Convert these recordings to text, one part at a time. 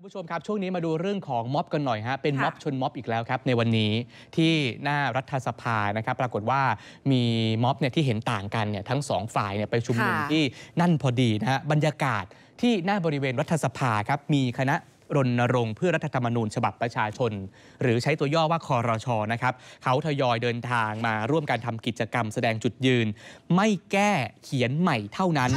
ผู้ชมครับช่วงนี้มาดูเรื่องของม็อบกันหน่อยฮะเป็นม็อบชนม็อบอีกแล้วครับ ในวันนี้ที่หน้ารัฐสภานะครับ ปรากฏว่ามีม็อบเนี่ยที่เห็นต่างกันเนี่ยทั้งสองฝ่ายเนี่ยไปชุมนุมที่นั่นพอดีนะฮะบรรยากาศที่หน้าบริเวณรัฐสภาครับ มีคณะรณรงค์เพื่อรัฐธรรมนูญฉบับประชาชน หรือใช้ตัวย่อว่าคอรชนะครับ เขาทยอยเดินทางมาร่วมการทำกิจกรรมแสดงจุดยืน ไม่แก้เขียนใหม่เท่านั้น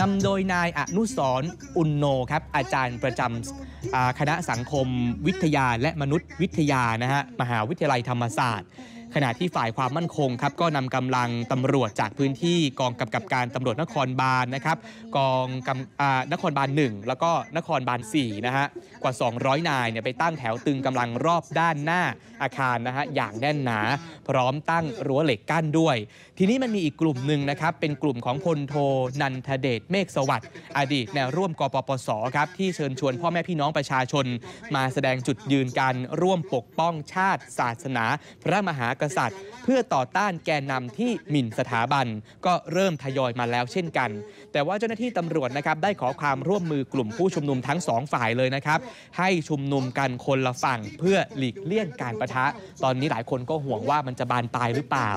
นำโดยนายอนุสรอุนโนครับ อาจารย์ประจำคณะสังคมวิทยาและมนุษยวิทยานะฮะมหาวิทยาลัยธรรมศาสตร์ขณะที่ฝ่ายความมั่นคงครับก็นำกำลังตำรวจจากพื้นที่กองกำกับการตำรวจนครบาลนนะครับกองกำนครบาล1แล้วก็นครบาล4นะฮะกว่า 200 นายเนี่ยไปตั้งแถวตึงกำลังรอบด้านหน้าอาคารนะฮะอย่างแน่นหนาพร้อมตั้งรั้วเหล็กกั้นด้วย ทีนี้มันมีอีกกลุ่มหนึ่งนะครับ เป็นกลุ่มของพลโทนันทเดชเมฆสวัสดิ์อดีตแนวร่วมกปปสครับที่เชิญชวนพ่อแม่พี่น้องประชาชนมาแสดงจุดยืนการร่วมปกป้องชาติศาสนาพระมหากษัตริย์เพื่อต่อต้านแกนนำที่หมิ่นสถาบันก็เริ่มทยอยมาแล้วเช่นกัน แต่ว่าเจ้าหน้าที่ตำรวจนะครับได้ขอความร่วมมือกลุ่มผู้ชุมนุมทั้งสองฝ่ายเลยนะครับ ให้ชุมนุมกันคนละฝั่งเพื่อหลีกเลี่ยงการประทะ ตอนนี้หลายคนก็ห่วงว่ามันจะบานปลายหรือเปล่า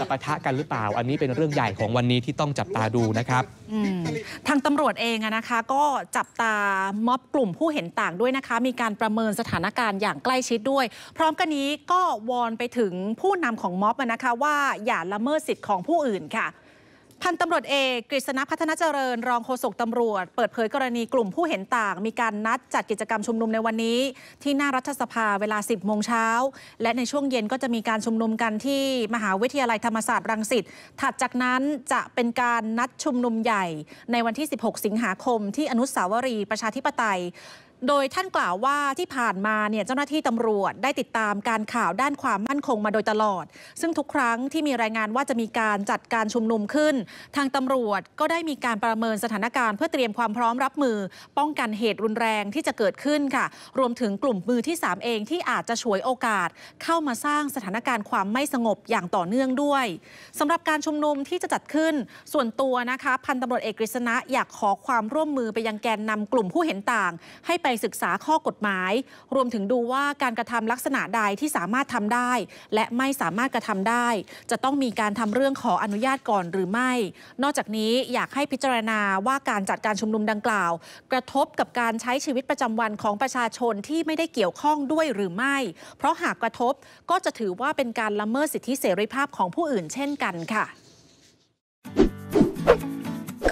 จะประทะกันหรือเปล่าอันนี้เป็นเรื่องใหญ่ของวันนี้ที่ต้องจับตาดูนะครับอืทางตำรวจเองนะคะก็จับตาม็อบกลุ่มผู้เห็นต่างด้วยนะคะ มีการประเมินสถานการณ์อย่างใกล้ชิดด้วย พร้อมกันนี้ก็วอนไปถึงผู้นำของม็อบนะคะ ว่าอย่าละเมิดสิทธิ์ของผู้อื่นค่ะพันตำรวจเอกกฤษณพัฒนาเจริญรองโฆษกตำรวจเปิดเผยกรณีกลุ่มผู้เห็นต่าง มีการนัดจัดกิจกรรมชุมนุมในวันนี้ ที่หน้ารัฐสภาเวลา 10โมงเช้า และในช่วงเย็นก็จะมีการชุมนุมกันที่มหาวิทยาลัยธรรมศาสตร์รังสิตถัดจากนั้นจะเป็นการนัดชุมนุมใหญ่ในวันที่16สิงหาคม ที่อนุสาวรีย์ประชาธิปไตยโดยท่านกล่าวว่าที่ผ่านมาเนี่ยเจ้าหน้าที่ตำรวจได้ติดตามการข่าวด้านความมั่นคงมาโดยตลอด ซึ่งทุกครั้งที่มีรายงานว่าจะมีการจัดการชุมนุมขึ้น ทางตำรวจก็ได้มีการประเมินสถานการณ์เพื่อเตรียมความพร้อมรับมือ ป้องกันเหตุรุนแรงที่จะเกิดขึ้นค่ะ รวมถึงกลุ่มมือที่ 3 เองที่อาจจะฉวยโอกาส เข้ามาสร้างสถานการณ์ความไม่สงบอย่างต่อเนื่องด้วยสำหรับการชุมนุมที่จะจัดขึ้น ส่วนตัวนะคะพันตำรวจเอกกฤษณะอยากขอความร่วมมือไปยังแกนนำกลุ่มผู้เห็นต่าง ให้ไปศึกษาข้อกฎหมาย รวมถึงดูว่าการกระทำลักษณะใดที่สามารถทำได้ และไม่สามารถกระทำได้ จะต้องมีการทำเรื่องขออนุญาตก่อนหรือไม่ นอกจากนี้อยากให้พิจารณาว่าการจัดการชุมนุมดังกล่าว กระทบกับการใช้ชีวิตประจำวันของประชาชนที่ไม่ได้เกี่ยวข้องด้วยหรือไม่ เพราะหากกระทบก็จะถือว่าเป็นการละเมิดสิทธิเสรีภาพของผู้อื่น เช่นกันค่ะ